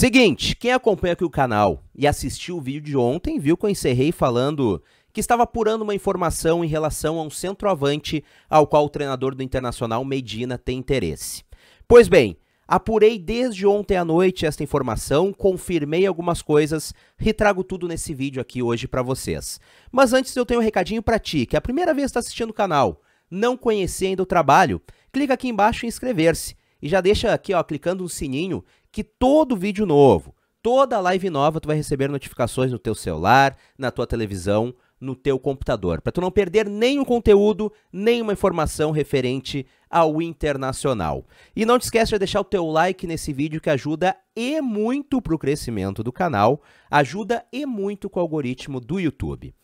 Seguinte, quem acompanha aqui o canal e assistiu o vídeo de ontem, viu que eu encerrei falando que estava apurando uma informação em relação a um centroavante ao qual o treinador do Internacional Medina tem interesse. Pois bem, apurei desde ontem à noite esta informação, confirmei algumas coisas, retrago tudo nesse vídeo aqui hoje para vocês. Mas antes eu tenho um recadinho para ti, que é a primeira vez que está assistindo o canal, não conhecia ainda o trabalho, clica aqui embaixo em inscrever-se e já deixa aqui, ó, clicando no sininho, que todo vídeo novo, toda live nova, tu vai receber notificações no teu celular, na tua televisão, no teu computador, para tu não perder nenhum conteúdo, nenhuma informação referente ao internacional. E não te esquece de deixar o teu like nesse vídeo que ajuda e muito pro crescimento do canal, ajuda e muito com o algoritmo do YouTube.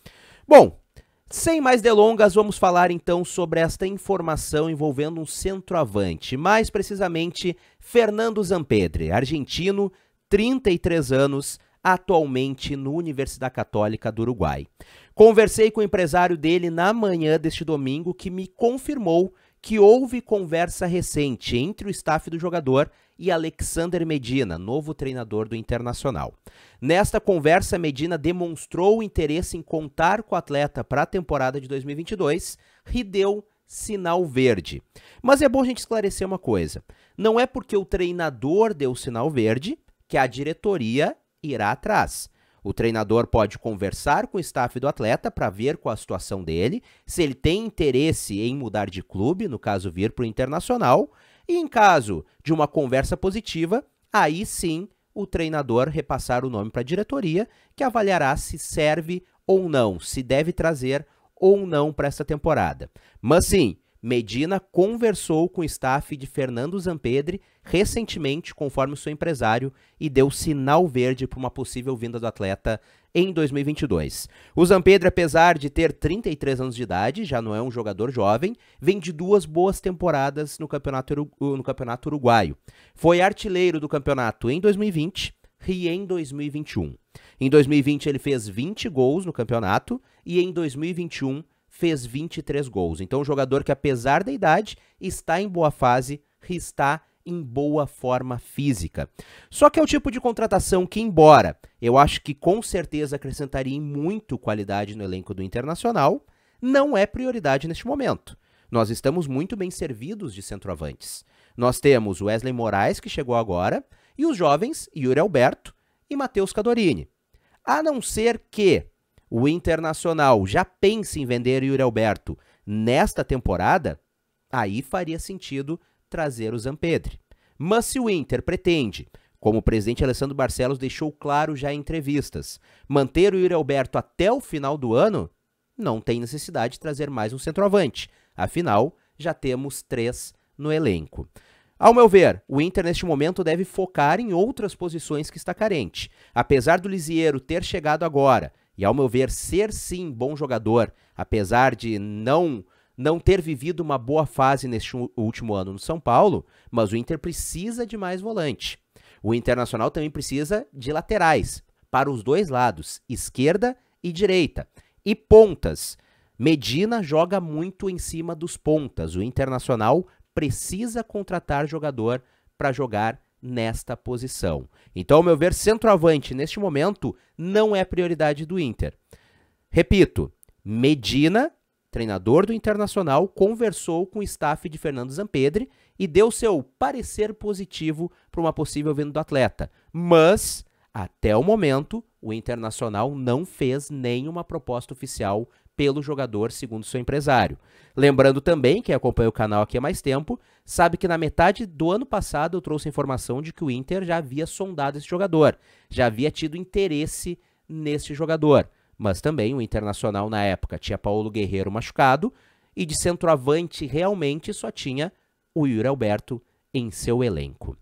Bom, sem mais delongas, vamos falar então sobre esta informação envolvendo um centroavante, mais precisamente Fernando Zampedre, argentino, 33 anos, atualmente no Universidade Católica do Uruguai. Conversei com o empresário dele na manhã deste domingo que me confirmou que houve conversa recente entre o staff do jogador e Alexander Medina, novo treinador do Internacional. Nesta conversa, Medina demonstrou interesse em contar com o atleta para a temporada de 2022 e deu sinal verde. Mas é bom a gente esclarecer uma coisa: não é porque o treinador deu sinal verde que a diretoria irá atrás. O treinador pode conversar com o staff do atleta para ver qual a situação dele, se ele tem interesse em mudar de clube, no caso vir para o internacional, e em caso de uma conversa positiva, aí sim o treinador repassar o nome para a diretoria, que avaliará se serve ou não, se deve trazer ou não para essa temporada. Mas sim, Medina conversou com o staff de Fernando Zampedre recentemente, conforme seu empresário, e deu sinal verde para uma possível vinda do atleta em 2022. O Zampedre, apesar de ter 33 anos de idade, já não é um jogador jovem, vem de duas boas temporadas no campeonato, no campeonato uruguaio. Foi artilheiro do campeonato em 2020 e em 2021. Em 2020 ele fez 20 gols no campeonato e em 2021 fez 23 gols. Então, um jogador que, apesar da idade, está em boa fase, e está em boa forma física. Só que é o tipo de contratação que, embora eu acho que com certeza acrescentaria muito qualidade no elenco do Internacional, não é prioridade neste momento. Nós estamos muito bem servidos de centroavantes. Nós temos Wesley Moraes, que chegou agora, e os jovens Yuri Alberto e Matheus Cadorini. A não ser que o Internacional já pensa em vender Yuri Alberto nesta temporada, aí faria sentido trazer o Zampedre. Mas se o Inter pretende, como o presidente Alessandro Barcelos deixou claro já em entrevistas, manter o Yuri Alberto até o final do ano, não tem necessidade de trazer mais um centroavante. Afinal, já temos três no elenco. Ao meu ver, o Inter neste momento deve focar em outras posições que está carente. Apesar do Lisieiro ter chegado agora e ao meu ver, ser sim bom jogador, apesar de não não ter vivido uma boa fase neste último ano no São Paulo, mas o Inter precisa de mais volante. O Internacional também precisa de laterais para os dois lados, esquerda e direita. E pontas. Medina joga muito em cima dos pontas. O Internacional precisa contratar jogador para jogar nesta posição. Então, ao meu ver, centroavante neste momento não é prioridade do Inter. Repito, Medina, treinador do Internacional, conversou com o staff de Fernando Zampedre e deu seu parecer positivo para uma possível venda do atleta. Mas, até o momento, o Internacional não fez nenhuma proposta oficial pelo jogador, segundo seu empresário. Lembrando também, quem acompanha o canal aqui há mais tempo, sabe que na metade do ano passado eu trouxe informação de que o Inter já havia sondado esse jogador, já havia tido interesse nesse jogador. Mas também o Internacional na época tinha Paulo Guerreiro machucado e de centroavante realmente só tinha o Yuri Alberto em seu elenco.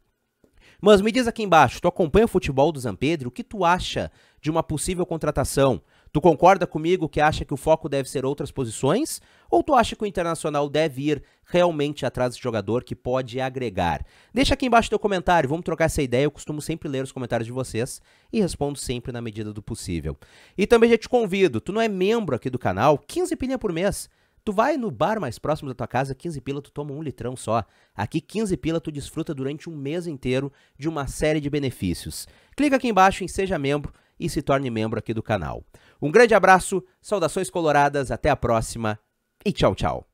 Mas me diz aqui embaixo, tu acompanha o futebol do Zampedro, o que tu acha de uma possível contratação? Tu concorda comigo que acha que o foco deve ser outras posições? Ou tu acha que o Internacional deve ir realmente atrás de jogador que pode agregar? Deixa aqui embaixo teu comentário, vamos trocar essa ideia. Eu costumo sempre ler os comentários de vocês e respondo sempre na medida do possível. E também já te convido, tu não é membro aqui do canal, 15 pilha por mês. Tu vai no bar mais próximo da tua casa, 15 pila, tu toma um litrão só. Aqui, 15 pila, tu desfruta durante um mês inteiro de uma série de benefícios. Clica aqui embaixo em Seja Membro e se torne membro aqui do canal. Um grande abraço, saudações coloradas, até a próxima e tchau, tchau.